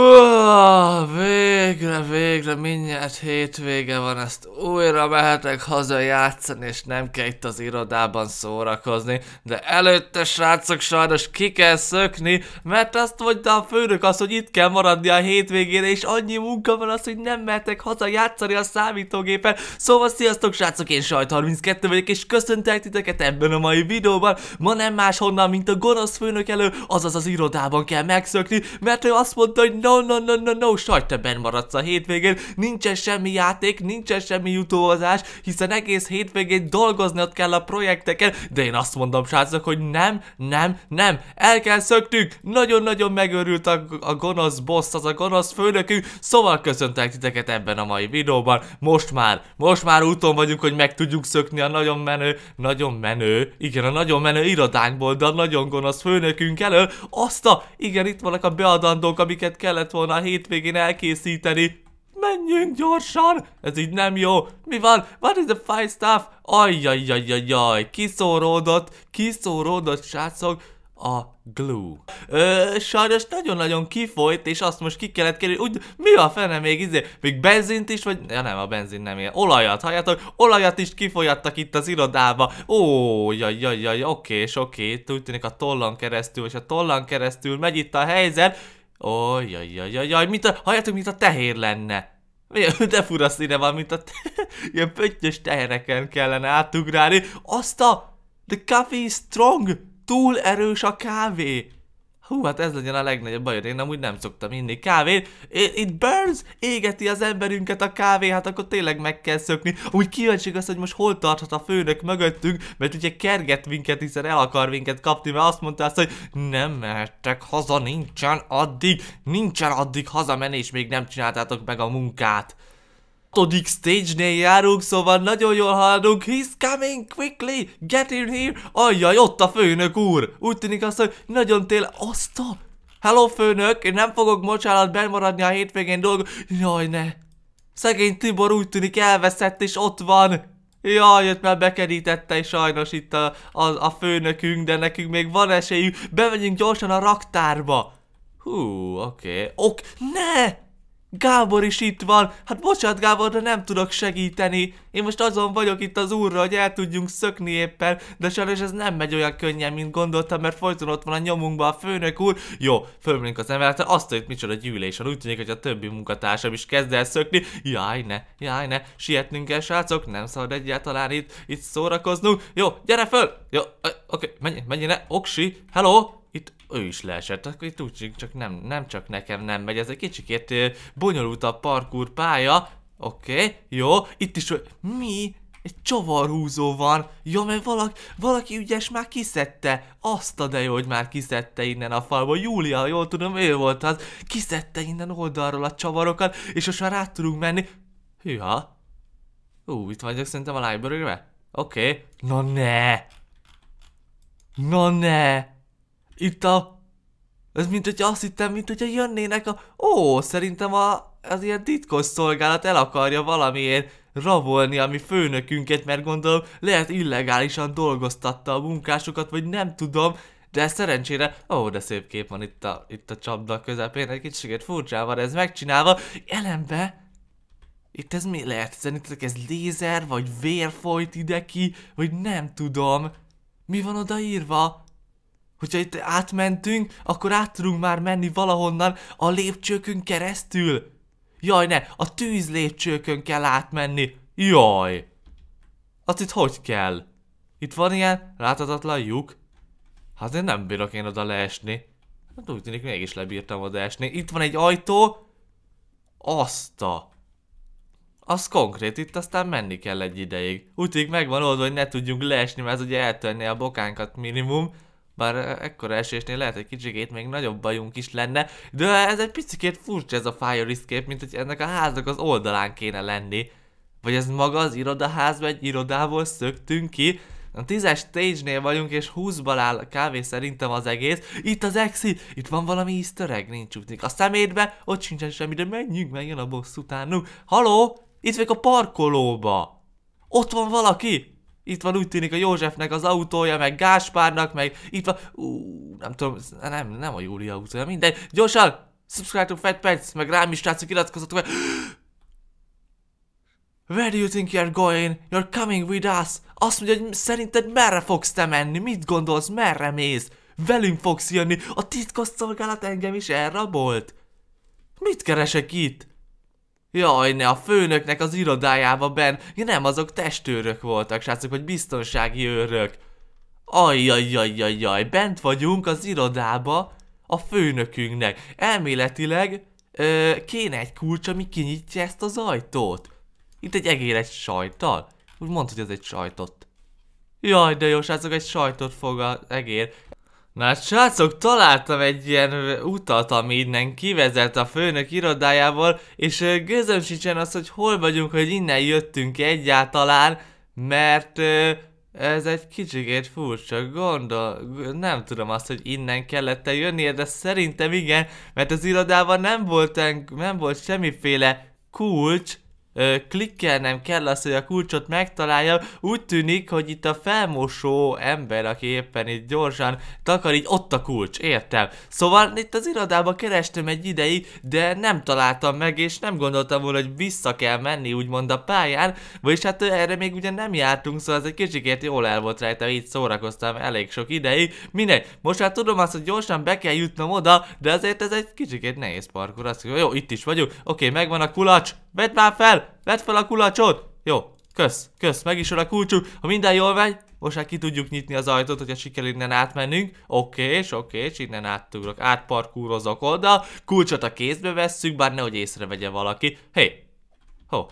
Oh, man. végre, végre, mindjárt hétvége van, ezt újra mehetek haza játszani, és nem kell itt az irodában szórakozni. De előtte, srácok, sajnos ki kell szökni, mert azt mondta a főnök az, hogy itt kell maradni a hétvégére, és annyi munka van az, hogy nem mehetek haza játszani a számítógépen. Szóval sziasztok, srácok, én sajt 32 vagyok, és köszöntelek titeket ebben a mai videóban. Ma nem máshonnan, mint a gonosz főnök elő, azaz az irodában kell megszökni, mert ő azt mondta, hogy no, no, no, no, no, sajt, te benn maradsz játszhatsz a hétvégén, nincsen semmi játék, nincsen semmi jutózás, hiszen egész hétvégén ott kell a projekteken, de én azt mondom srácok, hogy nem, nem, nem, el kell szöktünk, nagyon-nagyon megörült a, a gonosz boss, az a gonosz főnökünk, szóval köszöntek titeket ebben a mai videóban, most már, most már úton vagyunk, hogy meg tudjuk szökni a nagyon menő, nagyon menő, igen, a nagyon menő irodánkból, de a nagyon gonosz főnökünk elől, azt a, igen, itt vannak a beadandók, amiket kellett volna a hétvégén elkészíteni, segíteni. Menjünk gyorsan! Ez így nem jó. Mi van? What is the fine stuff? ajjajjajjajjaj, kiszóródott, kiszóródott, srácok a glue. Ö, sajnos nagyon-nagyon kifolyt, és azt most ki kellett kérni, úgy, mi a fene még izé, még benzint is, vagy, ja nem, a benzin nem ilyen, olajat, halljátok, olajat is kifolyattak itt az irodába, ó, jaj, jaj, jaj, oké, és oké, úgy tűnik a tollan keresztül, és a tollan keresztül megy itt a helyzet, Ojjajjajjaj, mint a, halljátok, mint a tehér lenne. De fura színe van, mint a te, ilyen pöttyös tehereken kellene átugrálni. Azt a... The coffee is strong! Túl erős a kávé! Hú, hát ez legyen a legnagyobb bajod, én amúgy nem szoktam inni kávét. It burns, égeti az emberünket a kávé, hát akkor tényleg meg kell szökni. Úgy kíváncsi az, hogy most hol tarthat a főnök mögöttünk, mert ugye kerget minket, hiszen el akar minket kapni, mert azt mondta azt, hogy nem mehettek haza, nincsen addig, nincsen addig hazamenés, még nem csináltátok meg a munkát hatodik stage-nél járunk, szóval nagyon jól haladunk. He's coming quickly, get in here. Ajjaj, ott a főnök úr. Úgy tűnik azt, hogy nagyon tél... Asztal! Hello főnök, én nem fogok mocsánat bemaradni a hétvégén dolg. Jaj, ne. Szegény Tibor úgy tűnik elveszett, és ott van. Jaj, őt már bekerítette és sajnos itt a, a, a főnökünk, de nekünk még van esélyünk. Bemegyünk gyorsan a raktárba. Hú, oké. Okay. Ok, ne! Gábor is itt van. Hát bocsánat Gábor, de nem tudok segíteni. Én most azon vagyok itt az úrra, hogy el tudjunk szökni éppen, de sajnos ez nem megy olyan könnyen, mint gondoltam, mert folyton ott van a nyomunkban a főnök úr. Jó, fölmegyünk az emeletre, azt hogy micsoda gyűlés van, úgy tűnik, hogy a többi munkatársam is kezd el szökni. Jaj ne, jaj ne, sietnünk kell srácok, nem szabad egyáltalán itt, itt szórakoznunk. Jó, gyere föl! Jó, oké, okay, menj, menj ne, oksi, hello, ő is leesett. Akkor itt úgy csak nem, nem csak nekem nem megy, ez egy kicsikét bonyolult a parkour pálya. Oké, okay, jó, itt is, mi? Egy csavarhúzó van. Ja, meg valaki, valaki ügyes már kiszedte. Azt a de jó, hogy már kiszedte innen a falból. Júlia, jól tudom, ő volt az. Kiszedte innen oldalról a csavarokat, és most már rá tudunk menni. Hűha. Ú, itt vagyok szerintem a library-be. Oké. Okay. Na ne! Na ne! itt a... Ez mint hogy azt hittem, mint hogyha jönnének a... Ó, szerintem a, az ilyen titkos szolgálat el akarja valamiért rabolni a mi főnökünket, mert gondolom lehet illegálisan dolgoztatta a munkásokat, vagy nem tudom, de szerencsére, ó, de szép kép van itt a, itt a csapda közepén, egy kicsit furcsával ez megcsinálva. Jelenbe itt ez mi lehet? Szerintetek ez lézer, vagy vér folyt ide ki, vagy nem tudom. Mi van oda írva? hogyha itt átmentünk, akkor át tudunk már menni valahonnan a lépcsőkön keresztül. Jaj, ne, a tűz lépcsőkön kell átmenni. Jaj! Azt itt hogy kell? Itt van ilyen láthatatlan lyuk? Hát én nem bírok én oda leesni. Hát úgy tűnik, mégis lebírtam oda esni. Itt van egy ajtó. Azt a... Az konkrét, itt aztán menni kell egy ideig. Úgy tűnik megvan oldva, hogy ne tudjunk leesni, mert ez ugye eltörné a bokánkat minimum. Bár e, ekkora esésnél lehet, hogy kicsikét még nagyobb bajunk is lenne, de ez egy picikét furcsa ez a Fire Escape, mint hogy ennek a háznak az oldalán kéne lenni. Vagy ez maga az irodaházba egy irodából szöktünk ki, a tízes stage-nél vagyunk, és 20 áll kávé szerintem az egész. Itt az exi, itt van valami easter egg, nincs úgy. A szemétbe, ott sincsen semmi, de menjünk, menjön a boss utánunk. Haló, itt vagyok a parkolóba. Ott van valaki, itt van úgy tűnik a Józsefnek az autója, meg Gáspárnak, meg itt van... Ú, nem tudom, nem, nem a Júli autója, mindegy. Gyorsan! Subscribe to Fat Pets, meg rám is srácok, iratkozzatok meg. Where do you think you're going? You're coming with us. Azt mondja, hogy szerinted merre fogsz te menni? Mit gondolsz, merre mész? Velünk fogsz jönni. A szolgálat engem is elrabolt. Mit keresek itt? Jaj, ne, a főnöknek az irodájába ben. Ja nem, azok testőrök voltak, srácok, hogy biztonsági őrök. Ajjajjajjajjaj, bent vagyunk az irodába a főnökünknek. Elméletileg ö, kéne egy kulcs, ami kinyitja ezt az ajtót. Itt egy egér egy sajttal. Úgy mondta, hogy ez egy sajtot. Jaj, de jó, srácok, egy sajtot fog az egér. Na hát srácok, találtam egy ilyen utat, ami innen kivezet a főnök irodájából, és gőzöm sincsen az, hogy hol vagyunk, hogy innen jöttünk egyáltalán, mert ez egy kicsikét furcsa, gondol, nem tudom azt, hogy innen kellett -e jönnie, de szerintem igen, mert az irodában nem volt, nem volt semmiféle kulcs, ö, klikkelnem kell az, hogy a kulcsot megtaláljam. Úgy tűnik, hogy itt a felmosó ember, aki éppen itt gyorsan takar, így ott a kulcs, értem. Szóval itt az irodába kerestem egy ideig, de nem találtam meg, és nem gondoltam volna, hogy vissza kell menni, úgymond a pályán, vagyis hát erre még ugye nem jártunk, szóval ez egy kicsikért jól el volt rajta, így szórakoztam elég sok ideig. Mindegy, most már tudom azt, hogy gyorsan be kell jutnom oda, de azért ez egy kicsikét nehéz parkour. Azt mondja, jó, itt is vagyunk, oké, megvan a kulacs, Vedd már fel! Vedd fel a kulacsot! Jó, kösz, kösz, meg is van a kulcsuk. Ha minden jól megy, most már ki tudjuk nyitni az ajtót, hogyha sikerül innen átmennünk. Oké, és oké, és innen átugrok, átparkúrozok oda. Kulcsot a kézbe vesszük, bár nehogy észrevegye valaki. Hé! Hey. Ho,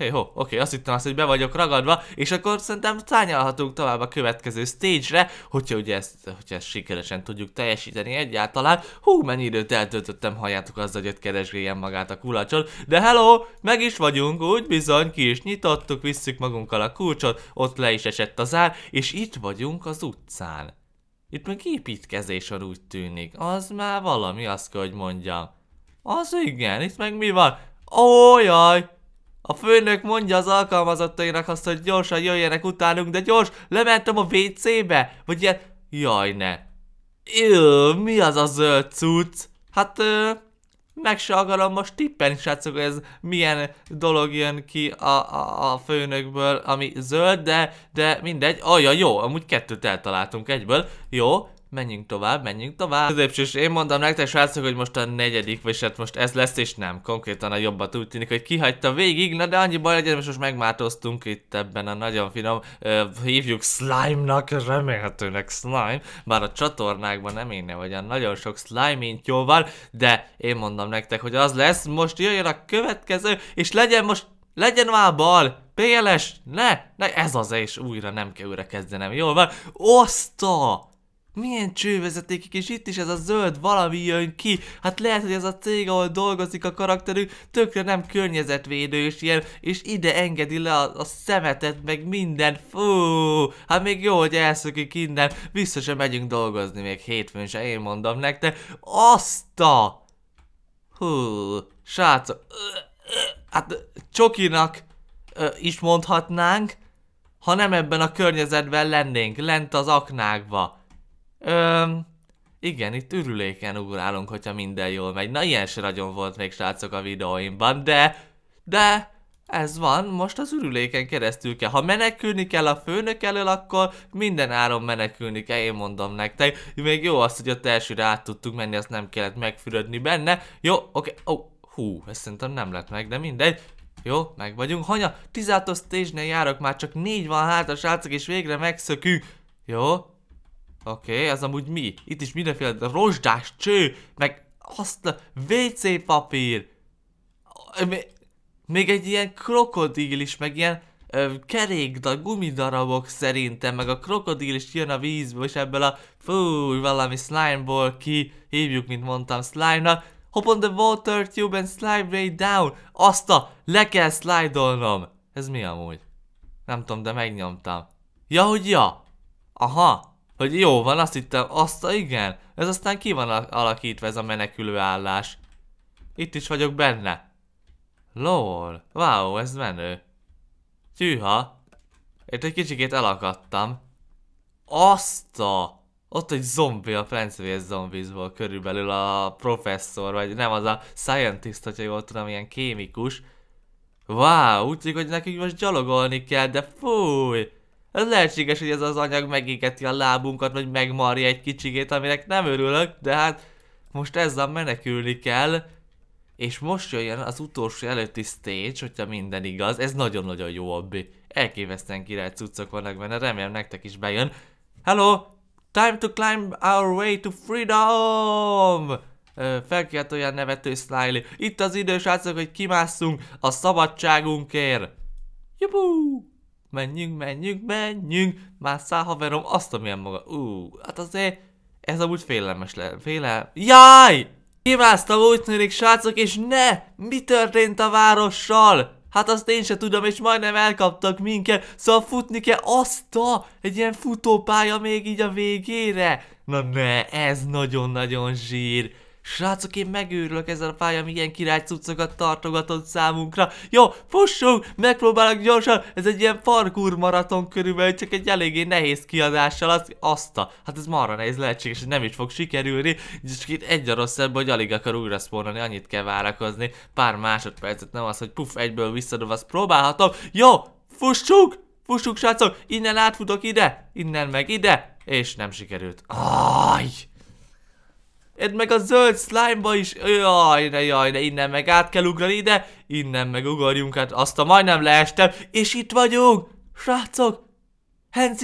Hey ho, oké, okay, azt hittem azt, hogy be vagyok ragadva, és akkor szerintem szányalhatunk tovább a következő stage-re, hogyha ugye ezt, hogyha ezt sikeresen tudjuk teljesíteni egyáltalán. Hú, mennyi időt eltöltöttem, halljátok azzal, hogy ott keresgéljen magát a kulacsot. De hello, meg is vagyunk, úgy bizony, ki is nyitottuk, visszük magunkkal a kulcsot, ott le is esett a zár, és itt vagyunk az utcán. Itt meg építkezés van úgy tűnik, az már valami, azt kell, hogy mondjam. Az igen, itt meg mi van? Ó, jaj, a főnök mondja az alkalmazottainak azt, hogy gyorsan jöjjenek utánunk, de gyors, lementem a WC-be, vagy ilyen, jaj ne. Ew, mi az a zöld cucc? Hát, ö, meg se akarom most tippen, srácok, ez milyen dolog jön ki a, a, a főnökből, ami zöld, de, de mindegy. Aja, jó, amúgy kettőt eltaláltunk egyből. Jó, menjünk tovább, menjünk tovább. Középsős, én mondom nektek srácok, hogy most a negyedik, vagy hát most ez lesz, és nem, konkrétan a jobbat úgy tűnik, hogy kihagyta végig, na de annyi baj legyen, most, most megmátoztunk itt ebben a nagyon finom, ö, hívjuk slime-nak, remélhetőnek slime, bár a csatornákban nem én vagy vagyok, nagyon sok slime intyóval, de én mondom nektek, hogy az lesz, most jöjjön a következő, és legyen most, legyen már bal, PLS, ne, ne, ez az és újra nem kell újra kezdenem, jól van, oszta! Milyen csővezetékik, és itt is ez a zöld valami jön ki. Hát lehet, hogy ez a cég, ahol dolgozik a karakterük, tökre nem környezetvédő és ilyen, és ide engedi le a, a szemetet, meg minden. Fú, hát még jó, hogy elszökik innen. Vissza sem megyünk dolgozni még hétfőn se, én mondom nektek. Azt a... Hú, srácok... Hát csokinak is mondhatnánk, ha nem ebben a környezetben lennénk, lent az aknákba. Öm, igen, itt ürüléken ugrálunk, hogyha minden jól megy. Na ilyen se nagyon volt még srácok a videóimban, de... De... Ez van, most az ürüléken keresztül kell. Ha menekülni kell a főnök elől, akkor minden áron menekülni kell, én mondom nektek. Még jó az, hogy ott elsőre át tudtuk menni, azt nem kellett megfürödni benne. Jó, oké, okay. oh, hú, ezt szerintem nem lett meg, de mindegy. Jó, meg vagyunk. Hanya, 16 stage járok, már csak négy van hátra, srácok, és végre megszökünk. Jó, Oké, okay, ez amúgy mi? Itt is mindenféle rozsdás cső, meg azt a WC papír. Még egy ilyen krokodil is, meg ilyen ö, kerékda, gumidarabok szerintem, meg a krokodil is jön a vízből, és ebből a fú, valami slimeból ki, hívjuk, mint mondtam, slime-nak. Hop on the water tube and slide way down. Azt a, le kell slide-olnom. Ez mi amúgy? Nem tudom, de megnyomtam. Ja, hogy ja? Aha, hogy jó van, azt hittem, azt a igen, ez aztán ki van alakítva ez a menekülő állás. Itt is vagyok benne. Lol, wow, ez menő. Tűha, itt egy kicsikét elakadtam. Azt a... Ott egy zombi a Plants zombizból körülbelül a professzor, vagy nem az a scientist, hogyha jól tudom, ilyen kémikus. Wow, úgy tűnik, hogy nekünk most gyalogolni kell, de fúj! Az lehetséges, hogy ez az anyag megégeti a lábunkat, vagy megmarja egy kicsigét, aminek nem örülök, de hát most ezzel menekülni kell. És most jöjjön az utolsó előtti stage, hogyha minden igaz. Ez nagyon-nagyon jó, Abbi. Elképesztően király cuccok vannak benne, remélem nektek is bejön. Hello! Time to climb our way to freedom! Felkiált olyan nevető Slyly. Itt az idő, srácok, hogy kimásszunk a szabadságunkért. Juhuu! menjünk, menjünk, menjünk, száll haverom, azt a milyen maga, ú, hát azért, ez amúgy félelmes le, félel, jaj! Kimásztam úgy tűnik, srácok, és ne! Mi történt a várossal? Hát azt én se tudom, és majdnem elkaptak minket, szóval futni kell azt a, egy ilyen futópálya még így a végére. Na ne, ez nagyon-nagyon zsír. Srácok, én megőrülök ezzel a pályán, milyen király cuccokat tartogatott számunkra. Jó, fussunk, megpróbálok gyorsan, ez egy ilyen parkour maraton körülbelül, csak egy eléggé nehéz kiadással, azt, azt a, hát ez marra nehéz lehetséges, hogy nem is fog sikerülni, csak itt egy a rosszabb, hogy alig akar újra spawnolni, annyit kell várakozni, pár másodpercet, nem az, hogy puf, egyből visszadom, azt próbálhatom. Jó, fussunk, fussunk srácok, innen átfutok ide, innen meg ide, és nem sikerült. Aj! Ed meg a zöld slime-ba is. Jaj, ne, jaj, ne, innen meg át kell ugrani ide. Innen meg ugorjunk hát Azt a majdnem leestem. És itt vagyunk. Srácok, Hands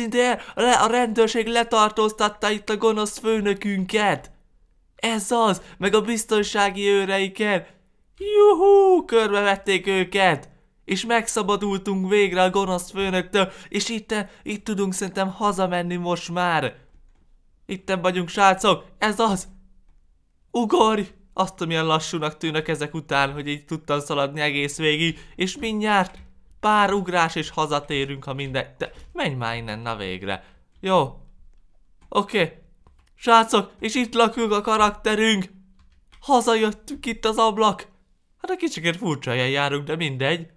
Le a rendőrség letartóztatta itt a gonosz főnökünket. Ez az, meg a biztonsági őreiken. Juhú, körbevették őket. És megszabadultunk végre a gonosz főnöktől, és itt, itt tudunk szerintem hazamenni most már. Itten vagyunk, srácok, ez az, ugorj! Azt, milyen lassúnak tűnök ezek után, hogy így tudtam szaladni egész végig, és mindjárt pár ugrás és hazatérünk, ha mindegy. De menj már innen, na végre. Jó. Oké. Okay. Srácok, és itt lakunk a karakterünk. Hazajöttünk itt az ablak. Hát egy kicsikért furcsa helyen járunk, de mindegy.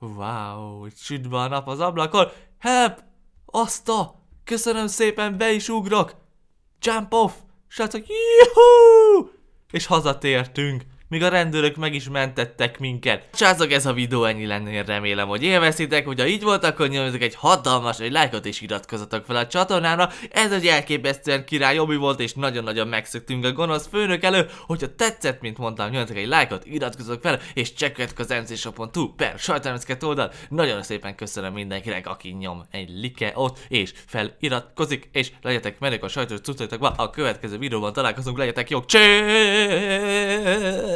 Wow, sütve a nap az ablakon. Help! Azt a! Köszönöm szépen, be is ugrok! Jump off! Srácok, juhuu! és hazatértünk míg a rendőrök meg is mentettek minket. Császok ez a videó ennyi lenne, én remélem, hogy élveztétek, hogyha így volt, akkor nyomjatok egy hatalmas, egy lájkot és iratkozatok fel a csatornára, ez egy elképesztően király Obi volt, és nagyon-nagyon megszöktünk a gonosz főnök elő, hogyha tetszett, mint mondtam, nyomjatok egy lájkot, iratkozatok fel, és csekkoljatok az túl, per sajtelmezket oldal, nagyon szépen köszönöm mindenkinek, aki nyom egy like ott, és feliratkozik, és legyetek menők a sajtos cuccaitokba. a következő videóban találkozunk, legyetek jók, cső!